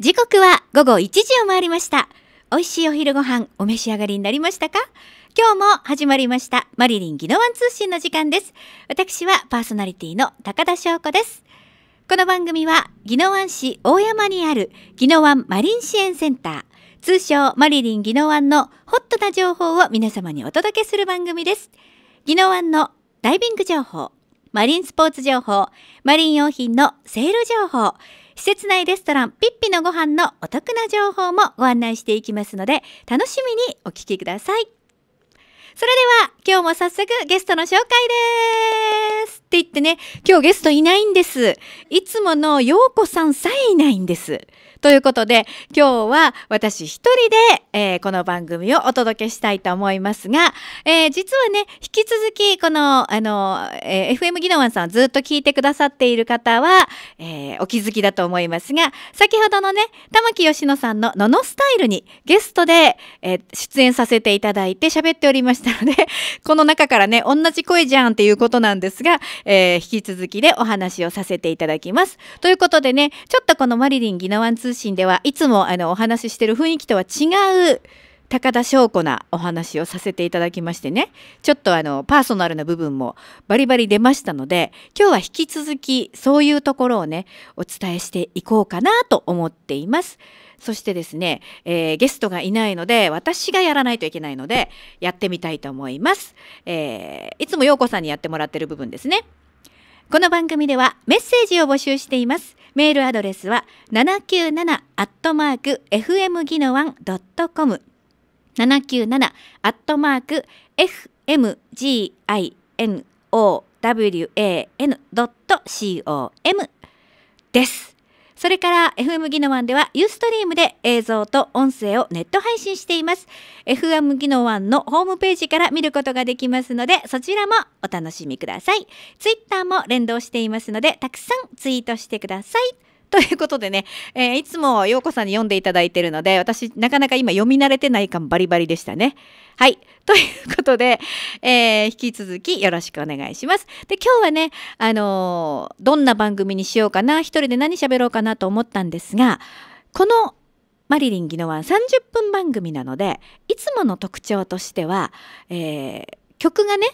時刻は午後1時を回りました。美味しいお昼ご飯お召し上がりになりましたか今日も始まりましたマリリンギノワン通信の時間です。私はパーソナリティの高田翔子です。この番組はギノワン市大山にあるギノワンマリン支援センター通称マリリンギノワンのホットな情報を皆様にお届けする番組です。ギノワンのダイビング情報、マリンスポーツ情報、マリン用品のセール情報、施設内レストランピッピのご飯のお得な情報もご案内していきますので、楽しみにお聞きください。それでは、今日も早速ゲストの紹介ですって言ってね、今日ゲストいないんです。いつものようこさんさえいないんです。ということで、今日は私一人で、えー、この番組をお届けしたいと思いますが、えー、実はね、引き続き、この、あの、えー、FM 技能湾さんずっと聞いてくださっている方は、えお気づきだと思いますが、先ほどのね、玉木義野さんのののスタイルにゲストで、え出演させていただいて喋っておりましたので、この中からね、同じ声じゃんっていうことなんですが、え引き続きでお話をさせていただきます。ということでね、ちょっとこのマリリン技能湾2通信ではいつもあのお話ししてる雰囲気とは違う高田翔子なお話をさせていただきましてねちょっとあのパーソナルな部分もバリバリ出ましたので今日は引き続きそういうところをねお伝えしていこうかなと思っています。そしてですね、えー、ゲストがいないので私がやらないといけないのでやってみたいと思います。えー、いつも陽子さんにやってもらってる部分ですね。この番組ではメッセージを募集しています。メールアドレスは七九七アットマーク FM ギノワンドットコム七九七アットマーク FMGINOWAN.com です。それから FM ギノワンではユーストリームで映像と音声をネット配信しています FM ギノワンのホームページから見ることができますのでそちらもお楽しみくださいツイッターも連動していますのでたくさんツイートしてください ということでね、えー、いつもようこさんに読んでいただいてるので、私、なかなか今読み慣れてない感バリバリでしたね。はい。ということで、えー、引き続きよろしくお願いします。で、今日はね、あのー、どんな番組にしようかな、一人で何喋ろうかなと思ったんですが、このマリリン・ギノワン30分番組なので、いつもの特徴としては、えー、曲がね、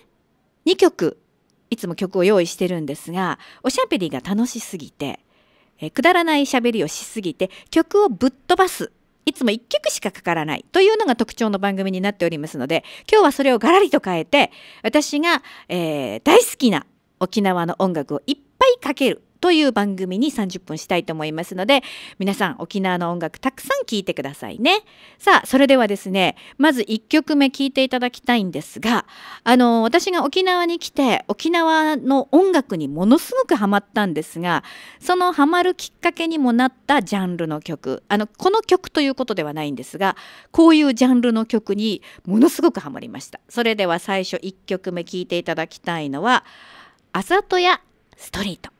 2曲、いつも曲を用意してるんですが、おしゃべりが楽しすぎて、えくだらない喋りをしすぎて曲をぶっ飛ばすいつも1曲しかかからないというのが特徴の番組になっておりますので今日はそれをガラリと変えて私が、えー、大好きな沖縄の音楽をいっぱいかけるという番組に30分したいと思いますので皆さん沖縄の音楽たくさん聴いてくださいねさあそれではですねまず1曲目聴いていただきたいんですがあの私が沖縄に来て沖縄の音楽にものすごくハマったんですがそのハマるきっかけにもなったジャンルの曲あのこの曲ということではないんですがこういうジャンルの曲にものすごくハマりましたそれでは最初1曲目聴いていただきたいのは「あざとやストリート」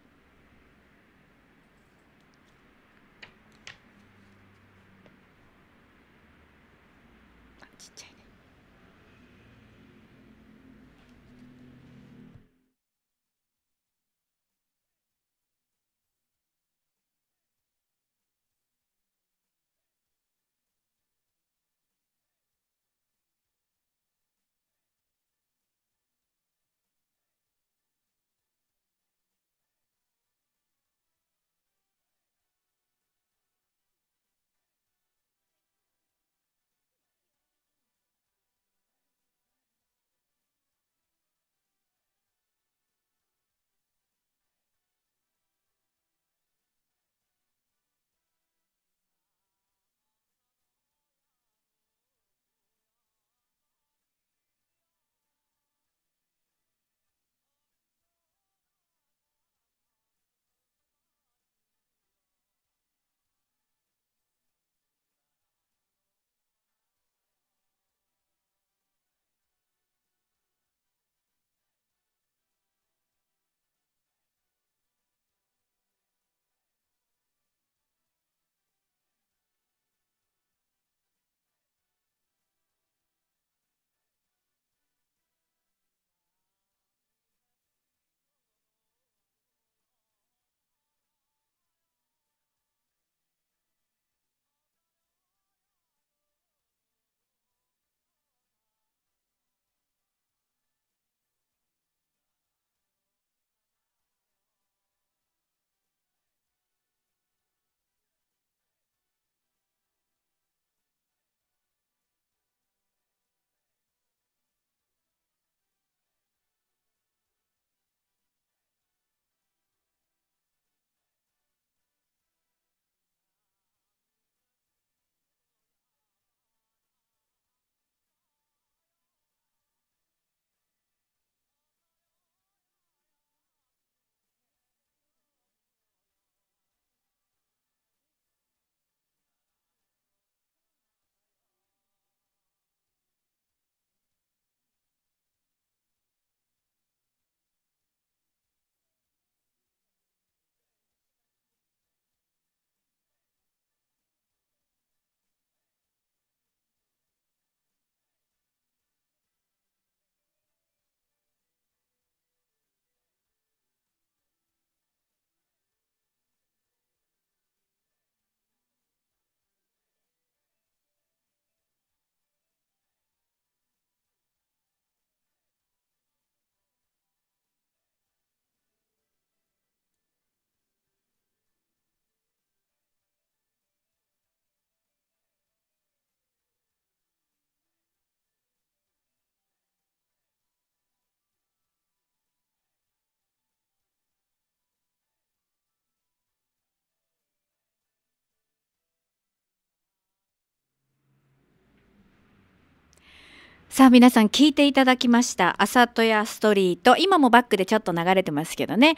さあ皆さん聞いていただきました「あさとやストリート」今もバックでちょっと流れてますけどね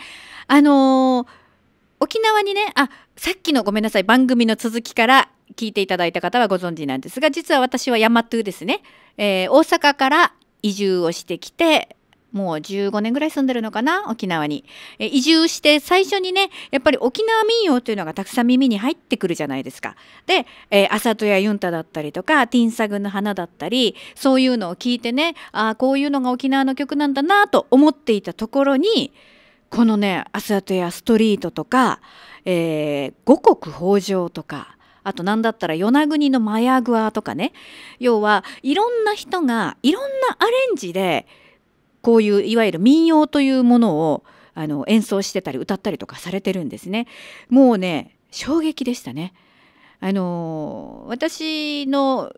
あのー、沖縄にねあさっきのごめんなさい番組の続きから聞いていただいた方はご存知なんですが実は私はヤマトゥですね、えー、大阪から移住をしてきてもう15年ぐらい住んでるのかな沖縄に、え移住して最初にねやっぱり沖縄民謡というのがたくさん耳に入ってくるじゃないですか。で、えー、アサトやユンタだったりとかティンサグの花だったりそういうのを聞いてねああこういうのが沖縄の曲なんだなと思っていたところにこのね「アストやストリート」とか「えー、五穀豊穣」とかあと何だったら「与那国のマヤグア」とかね要はいろんな人がいろんなアレンジでこういういわゆる民謡というものをあの演奏してたり歌ったりとかされてるんですね。もうね衝撃でしたね。あの私の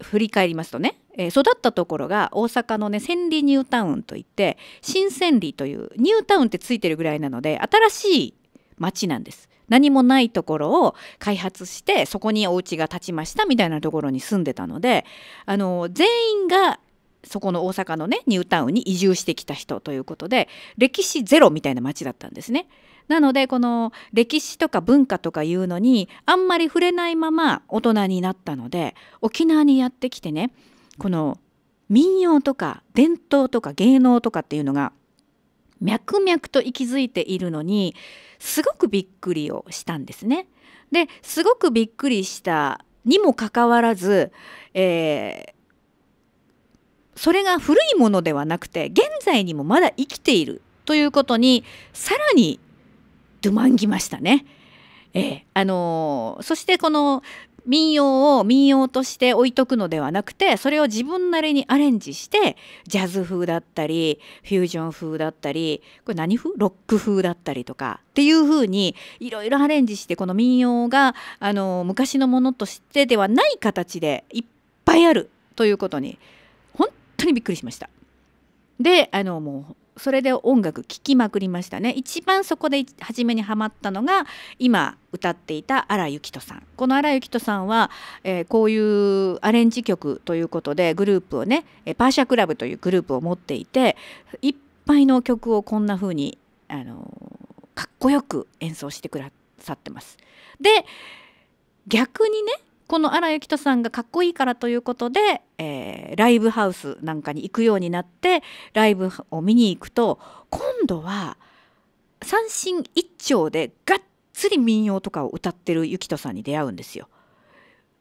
振り返りますとね、えー、育ったところが大阪のね千里ニュータウンといって新千里というニュータウンってついてるぐらいなので新しい町なんです。何もないところを開発してそこにお家が建ちましたみたいなところに住んでたのであの全員がそこの大阪のねニュータウンに移住してきた人ということで歴史ゼロみたいな街だったんですね。なのでこの歴史とか文化とかいうのにあんまり触れないまま大人になったので沖縄にやってきてねこの民謡とか伝統とか芸能とかっていうのが脈々と息づいているのにすごくびっくりをしたんですね。ですごくびっくりしたにもかかわらず、えーそれが古いものではなくて現在にもまだ生きているということにさらにゥマンギましたね。えー、あのー、そしてこの民謡を民謡として置いとくのではなくてそれを自分なりにアレンジしてジャズ風だったりフュージョン風だったりこれ何風ロック風だったりとかっていう風にいろいろアレンジしてこの民謡があの昔のものとしてではない形でいっぱいあるということに当にびっくりしました。であのもうそれで音楽聴きまくりましたね一番そこで初めにハマったのが今歌っていた荒井幸人さんこの荒井幸人さんは、えー、こういうアレンジ曲ということでグループをねパーシャクラブというグループを持っていていっぱいの曲をこんな風にあのかっこよく演奏してくださってます。で逆にねこの荒井人さんがかっこいいからということで、えー、ライブハウスなんかに行くようになってライブを見に行くと今度は三振一丁でがっつり民謡とかを歌ってる由人さんに出会うんですよ。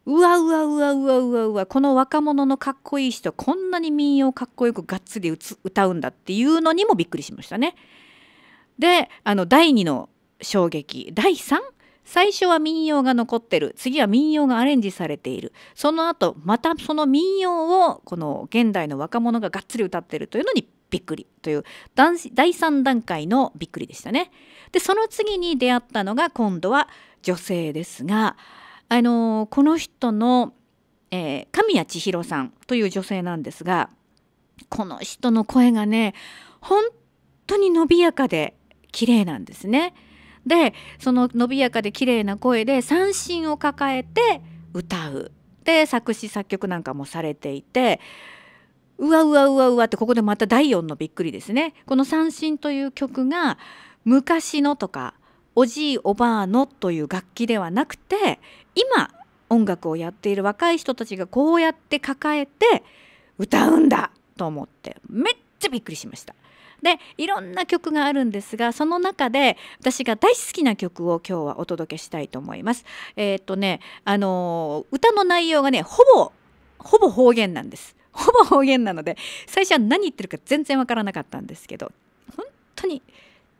うわうわうわうわうわうわこの若者のかっこいい人こんなに民謡かっこよくがっつり歌うんだっていうのにもびっくりしましたね。であの第2の衝撃第3最初は民謡が残ってる次は民謡がアレンジされているその後またその民謡をこの現代の若者ががっつり歌ってるというのにびっくりという第3段階のびっくりでしたね。でその次に出会ったのが今度は女性ですが、あのー、この人の、えー、神谷千尋さんという女性なんですがこの人の声がね本当に伸びやかで綺麗なんですね。でその伸びやかで綺麗な声で三振を抱えて歌うで作詞作曲なんかもされていてうわうわうわうわってここでまた第4のびっくりですね。この三振という曲が昔のとかおじいおばあのという楽器ではなくて今音楽をやっている若い人たちがこうやって抱えて歌うんだと思ってめっちゃびっくりしました。でいろんな曲があるんですがその中で私が大好きな曲を今日はお届けしたいと思います。えー、っとねあの歌の内容がねほぼほぼ方言なんです。ほぼ方言なので最初は何言ってるか全然わからなかったんですけど本当に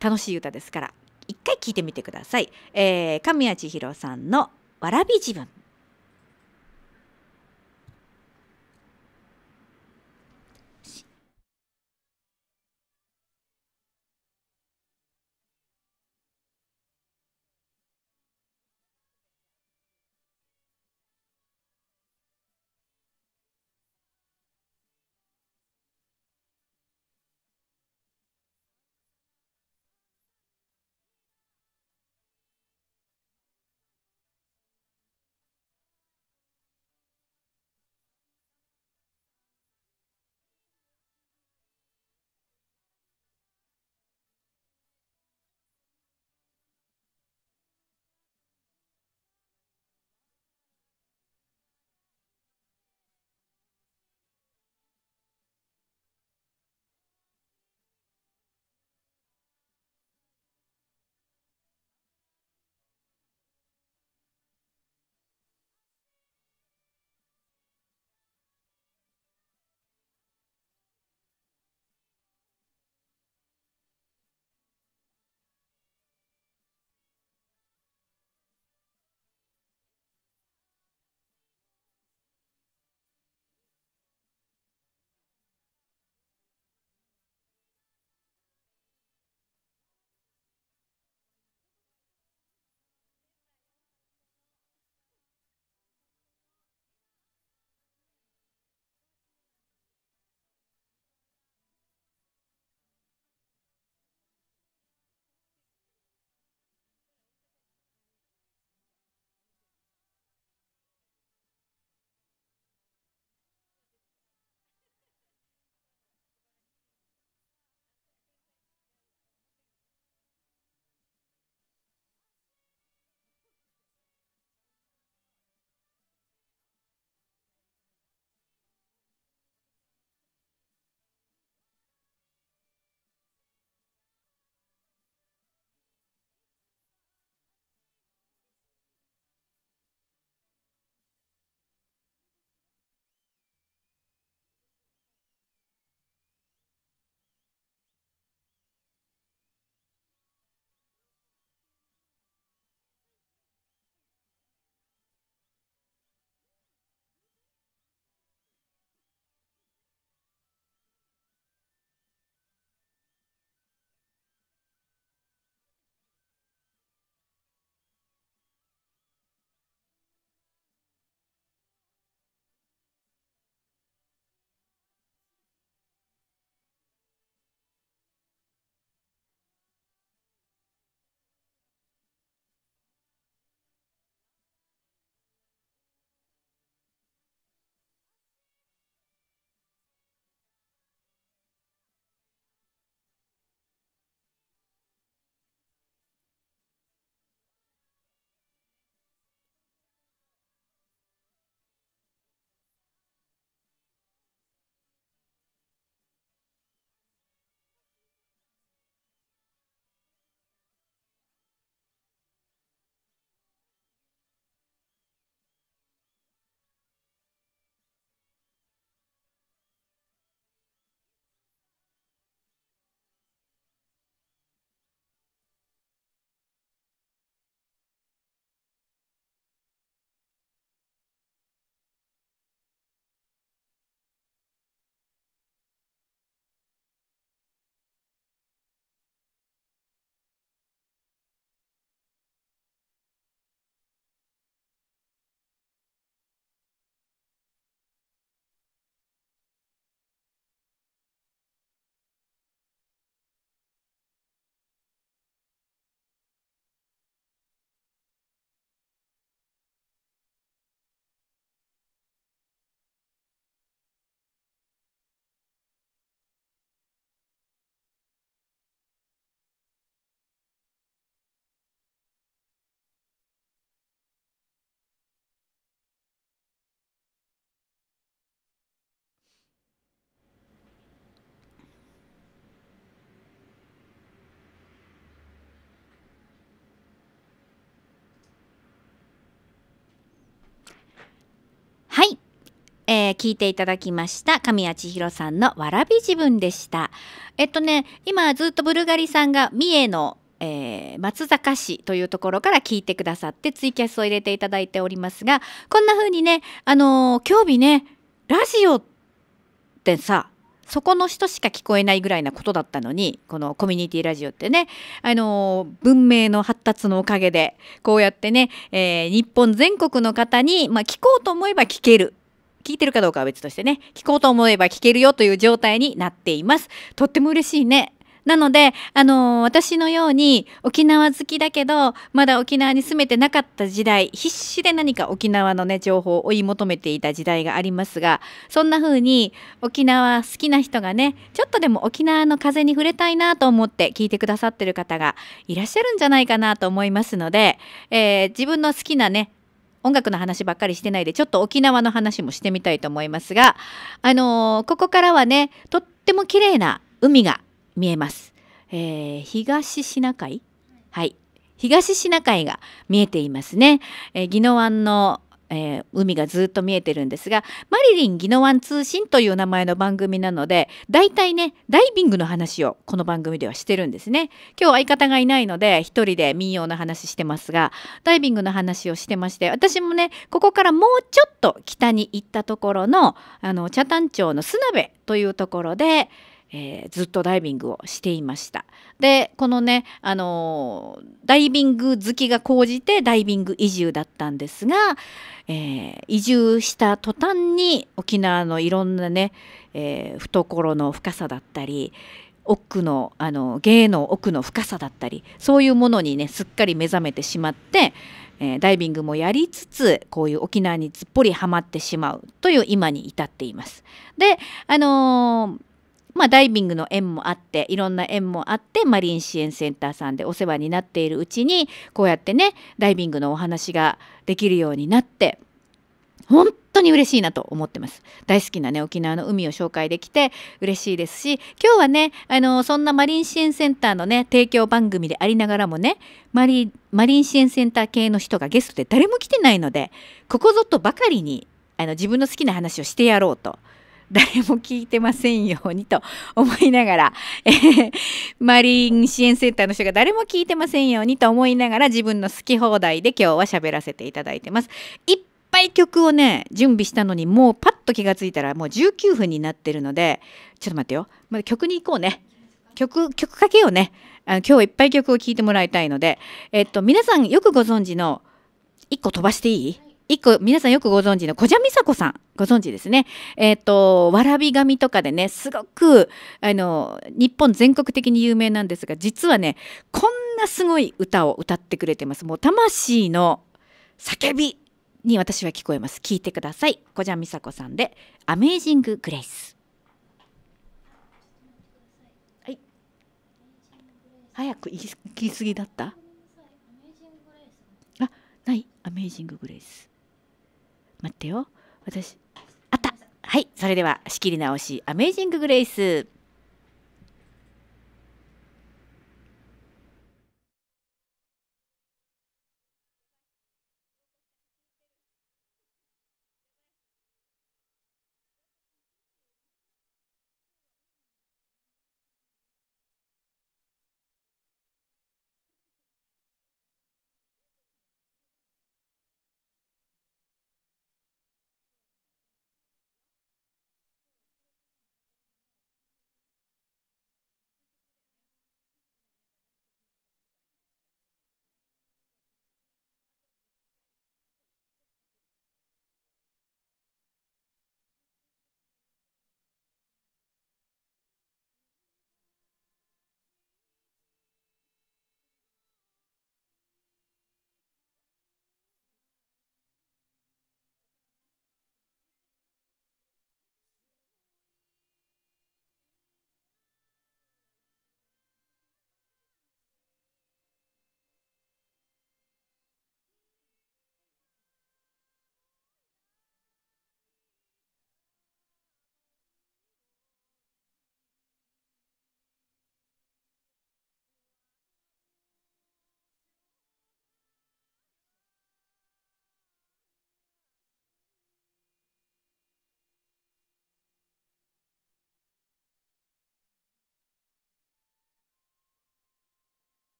楽しい歌ですから一回聴いてみてください。えー、神谷千尋さんの「わらび自分」。えー、聞いていただきました神谷千尋さんの「わらび自分」でした。えっとね今ずっとブルガリさんが三重のえー、松坂市というところから聞いてくださってツイキャスを入れていただいておりますがこんな風にねあのー、今日日ねラジオってさそこの人しか聞こえないぐらいなことだったのにこのコミュニティラジオってね、あのー、文明の発達のおかげでこうやってね、えー、日本全国の方に、まあ、聞こうと思えば聞ける聞いてるかどうかは別としてね、聞こうと思えば聞けるよという状態になっています。とっても嬉しいね。なので、あのー、私のように沖縄好きだけど、まだ沖縄に住めてなかった時代、必死で何か沖縄のね、情報を追い求めていた時代がありますが、そんな風に沖縄好きな人がね、ちょっとでも沖縄の風に触れたいなと思って聞いてくださってる方がいらっしゃるんじゃないかなと思いますので、えー、自分の好きなね、音楽の話ばっかりしてないでちょっと沖縄の話もしてみたいと思いますが、あのー、ここからはねとっても綺麗な海が見えます、えー、東シナ海はい東シナ海が見えていますね、えー、宜野湾のえー、海がずっと見えてるんですがマリリン・ギノワン通信という名前の番組なので大体ねダイビングの話をこの番組ではしてるんですね今日相方がいないので一人で民謡の話してますがダイビングの話をしてまして私もねここからもうちょっと北に行ったところのあの北谷町の砂部というところでえー、ずっとダイビングをしていましたでこのね、あのー、ダイビング好きが高じてダイビング移住だったんですが、えー、移住した途端に沖縄のいろんなね、え懐の深さだったり奥のあの芸の奥の深さだったりそういうものにねすっかり目覚めてしまって、えー、ダイビングもやりつつこういう沖縄にすっぽりはまってしまうという今に至っています。であのーまあ、ダイビングの縁もあっていろんな縁もあってマリン支援センターさんでお世話になっているうちにこうやってねダイビングのお話ができるようになって本当に嬉しいなと思ってます。大好きなね、沖縄の海を紹介できて嬉しいですし、今日はね、あの、そんなマリン支援センターのね、提供番組でありながらもね、マリマリン支援センター系の人がゲストで誰も来てないので、ここぞとばかりに、あの、自分の好きな話をしてやろうと誰も聞いてませんようにと思いながら、えマリン支援センターの人が誰も聞いてませんようにと思いながら自分の好き放題で今日は喋らせていただいてます。いっぱい曲をね、準備したのにもうパッと気がついたらもう19分になってるので、ちょっと待ってよ。まだ曲に行こうね。曲、曲かけようね。あの今日いっぱい曲を聴いてもらいたいので、えっと、皆さんよくご存知の1個飛ばしていい、一個皆さんよくご存知の小じゃみさこさんご存知ですね。えっ、ー、とわらび紙とかでねすごくあの日本全国的に有名なんですが実はねこんなすごい歌を歌ってくれてます。もう魂の叫びに私は聞こえます。聞いてください。小じゃみさこさんでアメージンググレイス。はい。早くい行き過ぎだった。あ、ない。アメージンググレイス。待ってよ私あったはいそれでは仕切り直し「アメージング・グレイス」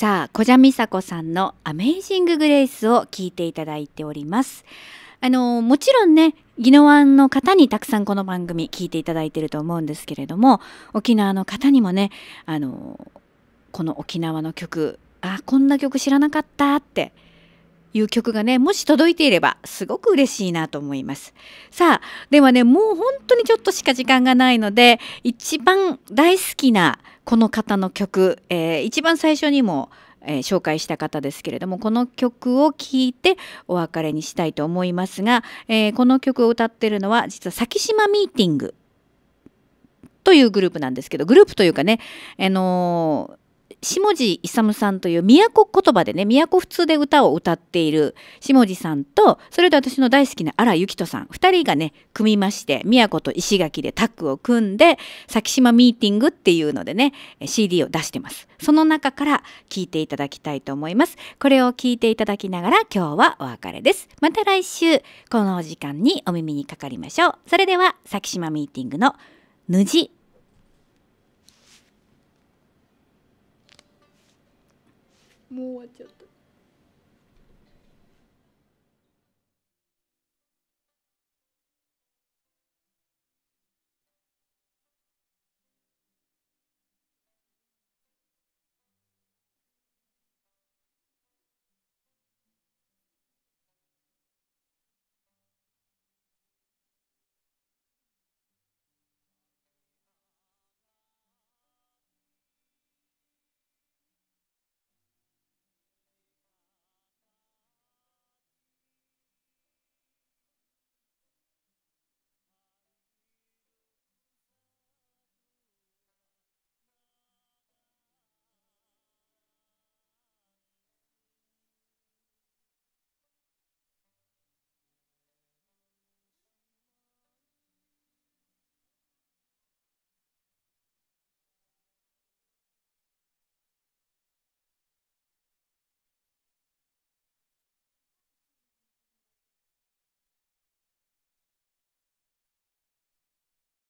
さあ、小ジャミサコさんのアメイジンググレイスを聞いていただいております。あの、もちろんね、宜野湾の方にたくさんこの番組聞いていただいてると思うんですけれども、沖縄の方にもね、あの、この沖縄の曲、あ、こんな曲知らなかったって、いう曲がね、もし届いていればすごく嬉しいなと思います。さあ、ではね、もう本当にちょっとしか時間がないので、一番大好きなこの方の曲、えー、一番最初にも、えー、紹介した方ですけれども、この曲を聴いてお別れにしたいと思いますが、えー、この曲を歌ってるのは、実は先島ミーティングというグループなんですけど、グループというかね、あの下地勇さんという都言葉でね都普通で歌を歌っている下地さんとそれと私の大好きな荒由紀人さん2人がね組みまして都と石垣でタッグを組んで先島ミーティングっていうのでね CD を出してますその中から聴いていただきたいと思いますこれを聴いていただきながら今日はお別れですまた来週このお時間にお耳にかかりましょうそれでは先島ミーティングの「ぬじ」Молодец.